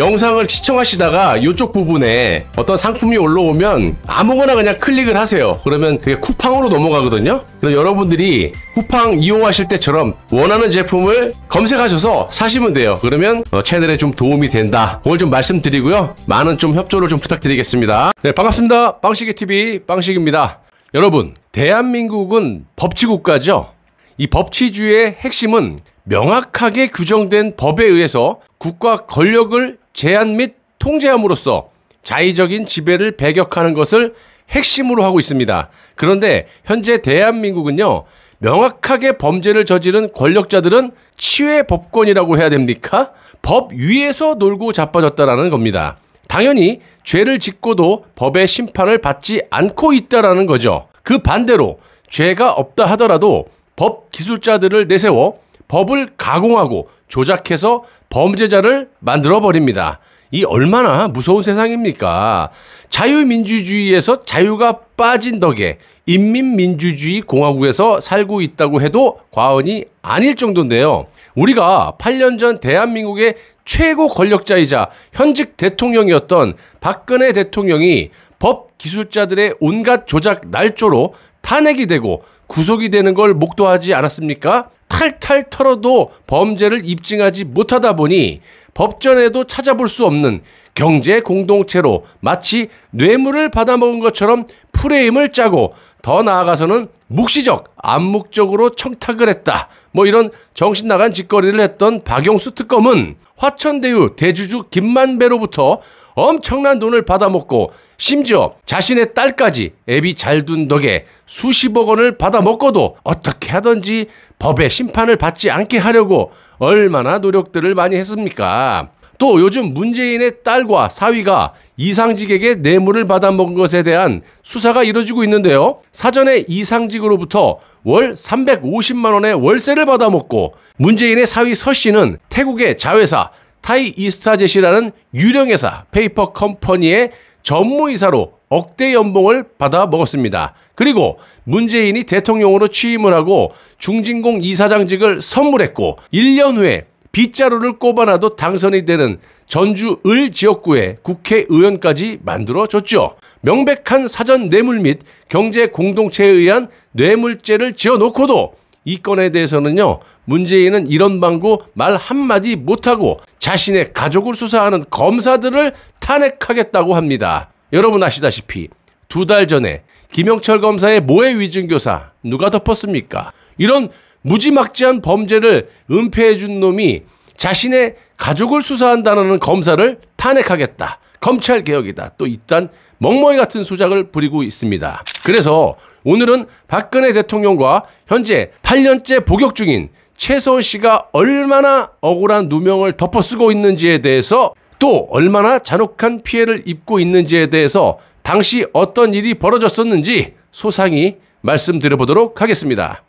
영상을 시청하시다가 이쪽 부분에 어떤 상품이 올라오면 아무거나 그냥 클릭을 하세요. 그러면 그게 쿠팡으로 넘어가거든요. 그럼 여러분들이 쿠팡 이용하실 때처럼 원하는 제품을 검색하셔서 사시면 돼요. 그러면 어, 채널에 좀 도움이 된다. 그걸 좀 말씀드리고요. 많은 좀 협조를 좀 부탁드리겠습니다. 네, 반갑습니다. 빵식이 TV 빵식입니다. 여러분, 대한민국은 법치국가죠. 이 법치주의의 핵심은 명확하게 규정된 법에 의해서 국가 권력을 제한 및 통제함으로써 자의적인 지배를 배격하는 것을 핵심으로 하고 있습니다. 그런데 현재 대한민국은요, 명확하게 범죄를 저지른 권력자들은 치외 법권이라고 해야 됩니까? 법 위에서 놀고 자빠졌다라는 겁니다. 당연히 죄를 짓고도 법의 심판을 받지 않고 있다라는 거죠. 그 반대로 죄가 없다 하더라도 법 기술자들을 내세워 법을 가공하고 조작해서 범죄자를 만들어 버립니다. 이 얼마나 무서운 세상입니까? 자유민주주의에서 자유가 빠진 덕에 인민민주주의 공화국에서 살고 있다고 해도 과언이 아닐 정도인데요. 우리가 8년 전 대한민국의 최고 권력자이자 현직 대통령이었던 박근혜 대통령이 법 기술자들의 온갖 조작 날조로 탄핵이 되고 구속이 되는 걸 목도하지 않았습니까? 탈탈 털어도 범죄를 입증하지 못하다 보니 법전에도 찾아볼 수 없는 경제 공동체로 마치 뇌물을 받아먹은 것처럼 프레임을 짜고 더 나아가서는 묵시적, 암묵적으로 청탁을 했다. 뭐 이런 정신 나간 짓거리를 했던 박영수 특검은 화천대유 대주주 김만배로부터 엄청난 돈을 받아먹고 심지어 자신의 딸까지 애비 잘둔 덕에 수십억 원을 받아 먹고도 어떻게 하든지 법의 심판을 받지 않게 하려고 얼마나 노력들을 많이 했습니까? 또 요즘 문재인의 딸과 사위가 이상직에게 뇌물을 받아먹은 것에 대한 수사가 이뤄지고 있는데요. 사전에 이상직으로부터 월 350만 원의 월세를 받아먹고 문재인의 사위 서 씨는 태국의 자회사 타이 이스타제시라는 유령회사 페이퍼 컴퍼니의 전무이사로 억대 연봉을 받아 먹었습니다. 그리고 문재인이 대통령으로 취임을 하고 중진공 이사장직을 선물했고 1년 후에 빗자루를 꼽아놔도 당선이 되는 전주 을 지역구에 국회의원까지 만들어줬죠. 명백한 사전 뇌물 및 경제 공동체에 의한 뇌물죄를 지어놓고도 이 건에 대해서는요, 문재인은 이런 방구 말 한마디 못하고 자신의 가족을 수사하는 검사들을 탄핵하겠다고 합니다. 여러분 아시다시피 두 달 전에 김영철 검사의 모해 위증교사 누가 덮었습니까? 이런 무지막지한 범죄를 은폐해준 놈이 자신의 가족을 수사한다는 검사를 탄핵하겠다. 검찰개혁이다. 또 이딴 멍멍이 같은 수작을 부리고 있습니다. 그래서 오늘은 박근혜 대통령과 현재 8년째 복역 중인 최소원 씨가 얼마나 억울한 누명을 덮어쓰고 있는지에 대해서 또 얼마나 잔혹한 피해를 입고 있는지에 대해서 당시 어떤 일이 벌어졌었는지 소상히 말씀드려보도록 하겠습니다.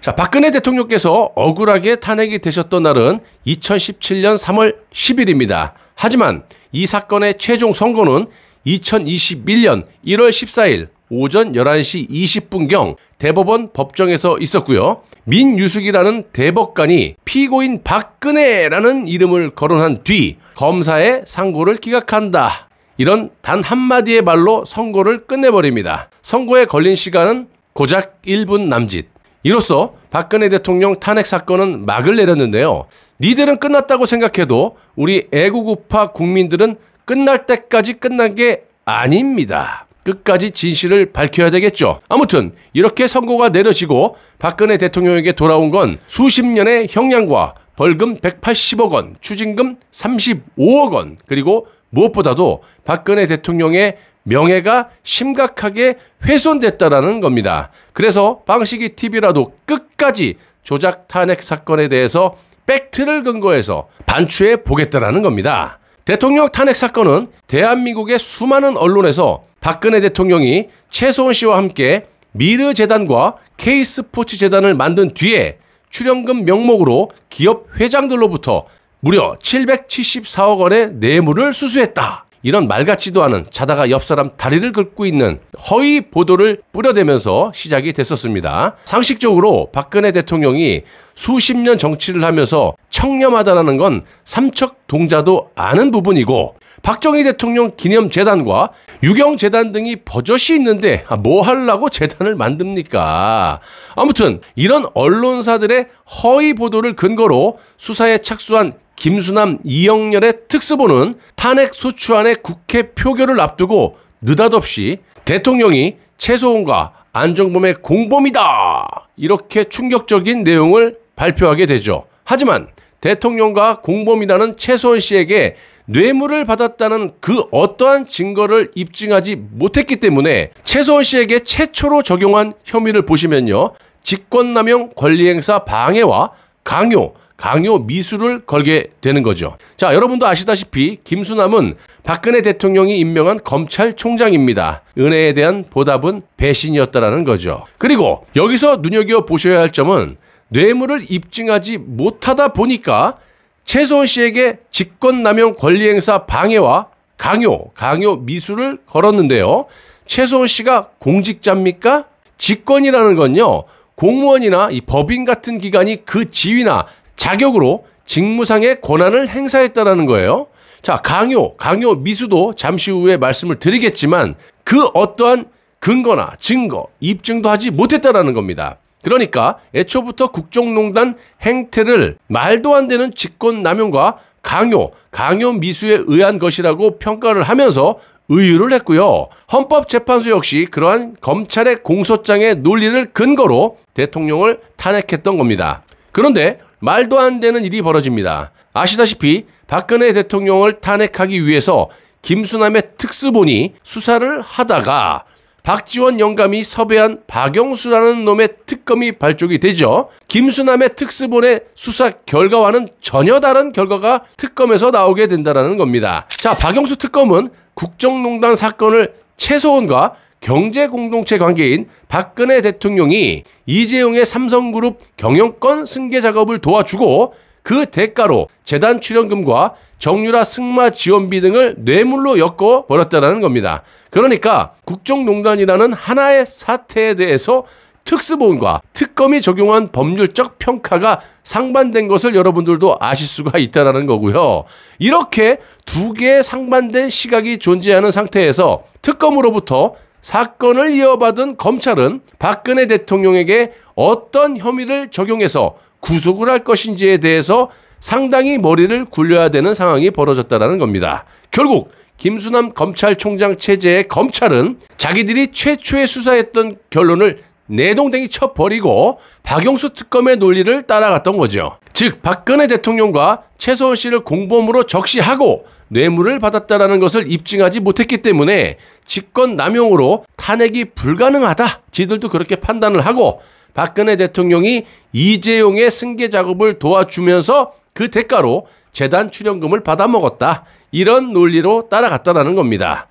자, 박근혜 대통령께서 억울하게 탄핵이 되셨던 날은 2017년 3월 10일입니다. 하지만 이 사건의 최종 선고는 2021년 1월 14일 오전 11시 20분경 대법원 법정에서 있었고요. 민유숙이라는 대법관이 피고인 박근혜라는 이름을 거론한 뒤 검사의 상고를 기각한다. 이런 단 한마디의 말로 선고를 끝내버립니다. 선고에 걸린 시간은 고작 1분 남짓. 이로써 박근혜 대통령 탄핵 사건은 막을 내렸는데요. 니들은 끝났다고 생각해도 우리 애국우파 국민들은 끝날 때까지 끝난 게 아닙니다. 끝까지 진실을 밝혀야 되겠죠. 아무튼 이렇게 선고가 내려지고 박근혜 대통령에게 돌아온 건 수십 년의 형량과 벌금 180억 원, 추징금 35억 원, 그리고 무엇보다도 박근혜 대통령의 명예가 심각하게 훼손됐다라는 겁니다. 그래서 방식이 TV라도 끝까지 조작 탄핵 사건에 대해서 팩트를 근거해서 반추해 보겠다라는 겁니다. 대통령 탄핵 사건은 대한민국의 수많은 언론에서 박근혜 대통령이 최소원 씨와 함께 미르 재단과 K스포츠 재단을 만든 뒤에 출연금 명목으로 기업 회장들로부터 무려 774억 원의 뇌물을 수수했다. 이런 말 같지도 않은 자다가 옆 사람 다리를 긁고 있는 허위 보도를 뿌려대면서 시작이 됐었습니다. 상식적으로 박근혜 대통령이 수십 년 정치를 하면서 청렴하다는건 삼척 동자도 아는 부분이고 박정희 대통령 기념재단과 유경재단 등이 버젓이 있는데 뭐 하려고 재단을 만듭니까? 아무튼 이런 언론사들의 허위 보도를 근거로 수사에 착수한 김수남, 이영렬의 특수본은 탄핵 소추안의 국회 표결을 앞두고 느닷없이 대통령이 최소원과 안정범의 공범이다! 이렇게 충격적인 내용을 발표하게 되죠. 하지만 대통령과 공범이라는 최소원 씨에게 뇌물을 받았다는 그 어떠한 증거를 입증하지 못했기 때문에 최소원 씨에게 최초로 적용한 혐의를 보시면요. 직권남용 권리행사 방해와 강요, 강요 미수를 걸게 되는 거죠. 자, 여러분도 아시다시피 김수남은 박근혜 대통령이 임명한 검찰총장입니다. 은혜에 대한 보답은 배신이었다라는 거죠. 그리고 여기서 눈여겨 보셔야 할 점은 뇌물을 입증하지 못하다 보니까 최소원 씨에게 직권남용 권리행사 방해와 강요, 강요 미수를 걸었는데요. 최소원 씨가 공직자입니까? 직권이라는 건요. 공무원이나 이 법인 같은 기관이 그 지위나 자격으로 직무상의 권한을 행사했다라는 거예요. 자, 강요, 강요 미수도 잠시 후에 말씀을 드리겠지만 그 어떠한 근거나 증거, 입증도 하지 못했다라는 겁니다. 그러니까 애초부터 국정농단 행태를 말도 안 되는 직권남용과 강요, 강요 미수에 의한 것이라고 평가를 하면서 의유를 했고요. 헌법재판소 역시 그러한 검찰의 공소장의 논리를 근거로 대통령을 탄핵했던 겁니다. 그런데 말도 안 되는 일이 벌어집니다. 아시다시피 박근혜 대통령을 탄핵하기 위해서 김수남의 특수본이 수사를 하다가 박지원 영감이 섭외한 박영수라는 놈의 특검이 발족이 되죠. 김수남의 특수본의 수사 결과와는 전혀 다른 결과가 특검에서 나오게 된다는 겁니다. 자, 박영수 특검은 국정농단 사건을 최소원과 경제 공동체 관계인 박근혜 대통령이 이재용의 삼성그룹 경영권 승계 작업을 도와주고 그 대가로 재단 출연금과 정유라 승마 지원비 등을 뇌물로 엮어 버렸다는 겁니다. 그러니까 국정농단이라는 하나의 사태에 대해서 특수본과 특검이 적용한 법률적 평가가 상반된 것을 여러분들도 아실 수가 있다는 거고요. 이렇게 두 개의 상반된 시각이 존재하는 상태에서 특검으로부터 사건을 이어받은 검찰은 박근혜 대통령에게 어떤 혐의를 적용해서 구속을 할 것인지에 대해서 상당히 머리를 굴려야 되는 상황이 벌어졌다라는 겁니다. 결국 김수남 검찰총장 체제의 검찰은 자기들이 최초에 수사했던 결론을 내동댕이 쳐버리고 박영수 특검의 논리를 따라갔던 거죠. 즉 박근혜 대통령과 최소원 씨를 공범으로 적시하고 뇌물을 받았다라는 것을 입증하지 못했기 때문에 직권 남용으로 탄핵이 불가능하다. 지들도 그렇게 판단을 하고 박근혜 대통령이 이재용의 승계 작업을 도와주면서 그 대가로 재단 출연금을 받아먹었다. 이런 논리로 따라갔다라는 겁니다.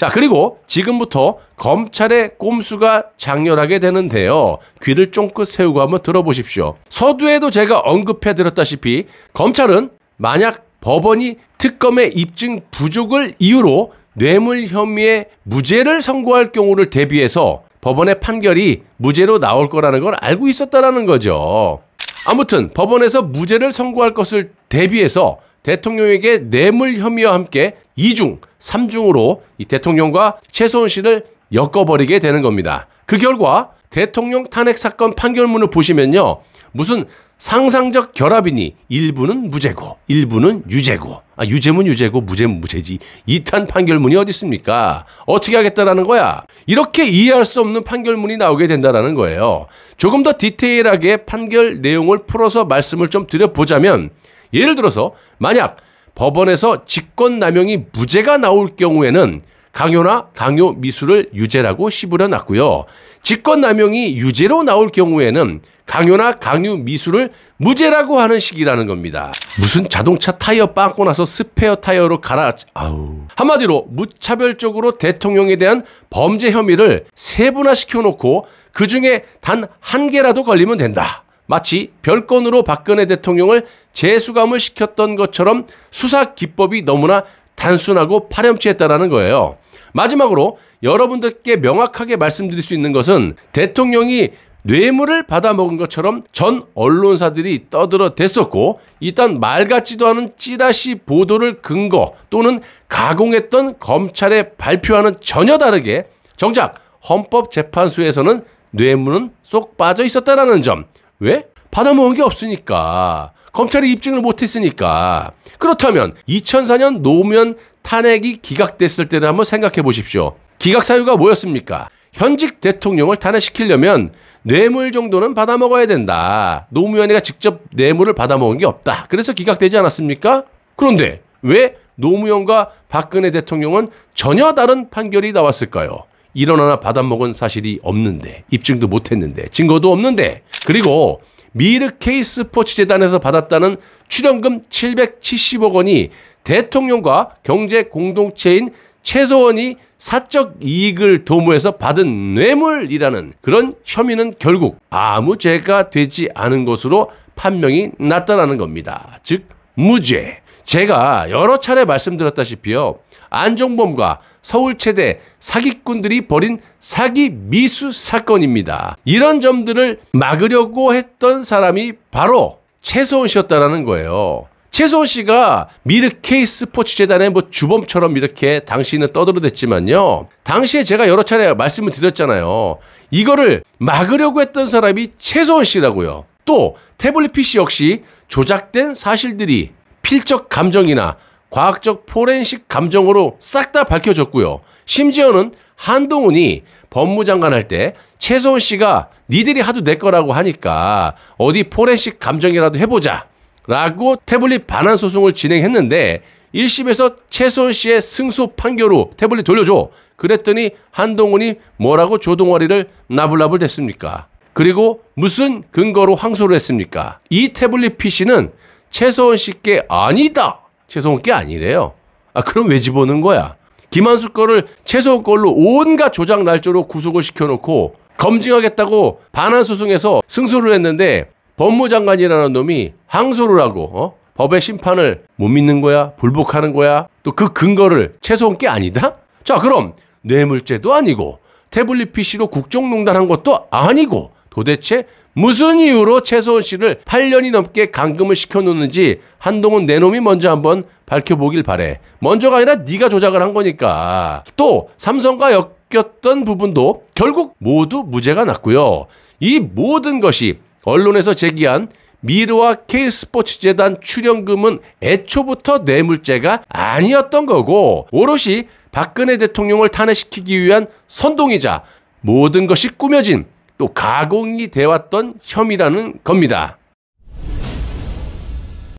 자, 그리고 지금부터 검찰의 꼼수가 장렬하게 되는데요. 귀를 쫑긋 세우고 한번 들어보십시오. 서두에도 제가 언급해드렸다시피 검찰은 만약 법원이 특검의 입증 부족을 이유로 뇌물 혐의의 무죄를 선고할 경우를 대비해서 법원의 판결이 무죄로 나올 거라는 걸 알고 있었다라는 거죠. 아무튼 법원에서 무죄를 선고할 것을 대비해서 대통령에게 뇌물 혐의와 함께 2중, 3중으로 이 대통령과 최소원 씨를 엮어버리게 되는 겁니다. 그 결과 대통령 탄핵 사건 판결문을 보시면요. 무슨 상상적 결합이니 일부는 무죄고 일부는 유죄고 아유죄문 유죄고 무죄면 무죄지 이 탄 판결문이 어디 있습니까 어떻게 하겠다라는 거야 이렇게 이해할 수 없는 판결문이 나오게 된다라는 거예요 조금 더 디테일하게 판결 내용을 풀어서 말씀을 좀 드려보자면 예를 들어서 만약 법원에서 직권남용이 무죄가 나올 경우에는 강요나 강요 미수를 유죄라고 씹으려 놨고요. 직권남용이 유죄로 나올 경우에는 강요나 강요 미수를 무죄라고 하는 식이라는 겁니다. 무슨 자동차 타이어 빵꾸 나서 스페어 타이어로 갈아 아우 한마디로 무차별적으로 대통령에 대한 범죄 혐의를 세분화시켜 놓고 그중에 단 한 개라도 걸리면 된다. 마치 별건으로 박근혜 대통령을 재수감을 시켰던 것처럼 수사 기법이 너무나 단순하고 파렴치했다라는 거예요. 마지막으로 여러분들께 명확하게 말씀드릴 수 있는 것은 대통령이 뇌물을 받아먹은 것처럼 전 언론사들이 떠들어 댔었고 일단 말 같지도 않은 찌라시 보도를 근거 또는 가공했던 검찰의 발표와는 전혀 다르게 정작 헌법재판소에서는 뇌물은 쏙 빠져 있었다라는 점 왜? 받아먹은 게 없으니까. 검찰이 입증을 못했으니까. 그렇다면 2004년 노무현 탄핵이 기각됐을 때를 한번 생각해 보십시오. 기각 사유가 뭐였습니까? 현직 대통령을 탄핵시키려면 뇌물 정도는 받아먹어야 된다. 노무현이가 직접 뇌물을 받아먹은 게 없다. 그래서 기각되지 않았습니까? 그런데 왜 노무현과 박근혜 대통령은 전혀 다른 판결이 나왔을까요? 일어나나 받아먹은 사실이 없는데 입증도 못했는데 증거도 없는데 그리고 미르케이 스포츠재단에서 받았다는 출연금 770억 원이 대통령과 경제 공동체인 최소원이 사적 이익을 도모해서 받은 뇌물이라는 그런 혐의는 결국 아무 죄가 되지 않은 것으로 판명이 났다라는 겁니다. 즉 무죄. 제가 여러 차례 말씀드렸다시피요. 안종범과 서울 최대 사기꾼들이 벌인 사기 미수 사건입니다. 이런 점들을 막으려고 했던 사람이 바로 최소원 씨였다라는 거예요. 최소원 씨가 미르케이 스포츠 재단의 뭐 주범처럼 이렇게 당시는 떠들어댔지만요. 당시에 제가 여러 차례 말씀을 드렸잖아요. 이거를 막으려고 했던 사람이 최소원 씨라고요. 또 태블릿 PC 역시 조작된 사실들이 필적 감정이나 과학적 포렌식 감정으로 싹 다 밝혀졌고요. 심지어는 한동훈이 법무장관 할 때 최소원 씨가 니들이 하도 내 거라고 하니까 어디 포렌식 감정이라도 해보자 라고 태블릿 반환 소송을 진행했는데 1심에서 최소원 씨의 승소 판결로 태블릿 돌려줘 그랬더니 한동훈이 뭐라고 조동아리를 나불나불 댔습니까? 그리고 무슨 근거로 항소를 했습니까? 이 태블릿 PC는 최소원 씨께 아니다 최소훈게 아니래요. 아 그럼 왜 집어넣은 거야? 김한수 거를 최소한 걸로 온갖 조작 날조로 구속을 시켜놓고 검증하겠다고 반환 소송에서 승소를 했는데 법무장관이라는 놈이 항소를 하고 어? 법의 심판을 못 믿는 거야 불복하는 거야 또 그 근거를 최소한 게 아니다? 자 그럼 뇌물죄도 아니고 태블릿 PC로 국정농단한 것도 아니고 도대체 무슨 이유로 최소원 씨를 8년이 넘게 감금을 시켜놓는지 한동훈 내 놈이 먼저 한번 밝혀보길 바래. 먼저가 아니라 네가 조작을 한 거니까. 또 삼성과 엮였던 부분도 결국 모두 무죄가 났고요. 이 모든 것이 언론에서 제기한 미르와 K스포츠재단 출연금은 애초부터 뇌물죄가 아니었던 거고 오롯이 박근혜 대통령을 탄핵시키기 위한 선동이자 모든 것이 꾸며진 또 가공이 되왔던 혐의라는 겁니다.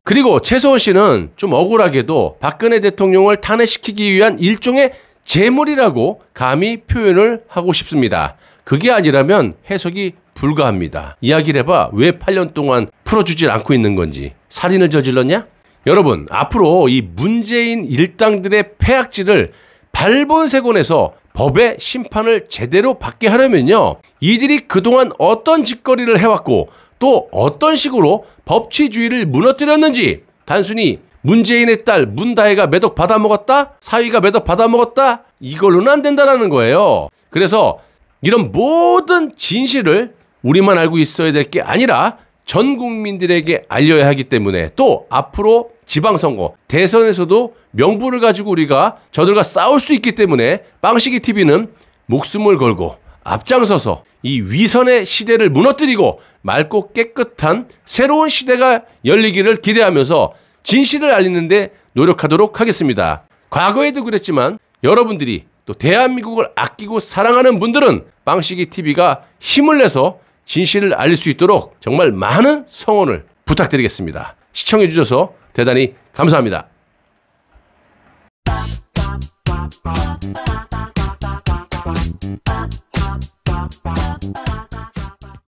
그리고 최소원 씨는 좀 억울하게도 박근혜 대통령을 탄핵시키기 위한 일종의 재물이라고 감히 표현을 하고 싶습니다. 그게 아니라면 해석이 불가합니다. 이야기를 해봐 왜 8년 동안 풀어주질 않고 있는 건지 살인을 저질렀냐? 여러분 앞으로 이 문재인 일당들의 폐악질을 발본세곤에서 법의 심판을 제대로 받게 하려면요. 이들이 그동안 어떤 짓거리를 해왔고 또 어떤 식으로 법치주의를 무너뜨렸는지 단순히 문재인의 딸 문다혜가 매독 받아먹었다? 사위가 매독 받아먹었다? 이걸로는 안 된다라는 거예요. 그래서 이런 모든 진실을 우리만 알고 있어야 될 게 아니라 전 국민들에게 알려야 하기 때문에 또 앞으로 지방선거, 대선에서도 명분을 가지고 우리가 저들과 싸울 수 있기 때문에 빵식이 TV는 목숨을 걸고 앞장서서 이 위선의 시대를 무너뜨리고 맑고 깨끗한 새로운 시대가 열리기를 기대하면서 진실을 알리는데 노력하도록 하겠습니다. 과거에도 그랬지만 여러분들이 또 대한민국을 아끼고 사랑하는 분들은 빵식이 TV가 힘을 내서 진실을 알릴 수 있도록 정말 많은 성원을 부탁드리겠습니다. 시청해 주셔서 대단히 감사합니다.